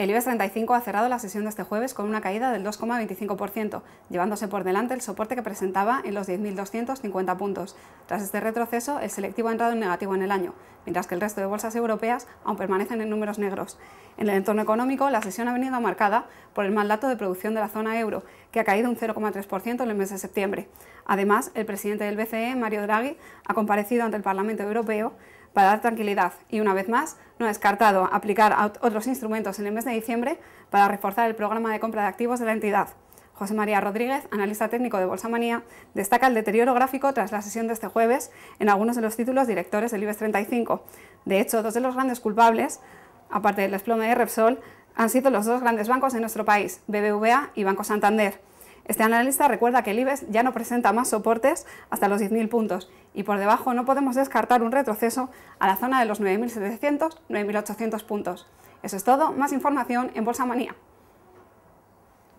El IBEX 35 ha cerrado la sesión de este jueves con una caída del 2,25%, llevándose por delante el soporte que presentaba en los 10.250 puntos. Tras este retroceso, el selectivo ha entrado en negativo en el año, mientras que el resto de bolsas europeas aún permanecen en números negros. En el entorno económico, la sesión ha venido marcada por el mal dato de producción de la zona euro, que ha caído un 0,3% en el mes de septiembre. Además, el presidente del BCE, Mario Draghi, ha comparecido ante el Parlamento Europeo para dar tranquilidad y una vez más no ha descartado aplicar otros instrumentos en el mes de diciembre para reforzar el programa de compra de activos de la entidad. José María Rodríguez, analista técnico de Bolsa Manía, destaca el deterioro gráfico tras la sesión de este jueves en algunos de los títulos directores del IBEX 35. De hecho, dos de los grandes culpables, aparte del desplome de Repsol, han sido los dos grandes bancos de nuestro país, BBVA y Banco Santander. Este analista recuerda que el IBEX ya no presenta más soportes hasta los 10.000 puntos y por debajo no podemos descartar un retroceso a la zona de los 9.700-9.800 puntos. Eso es todo, más información en Bolsa Manía.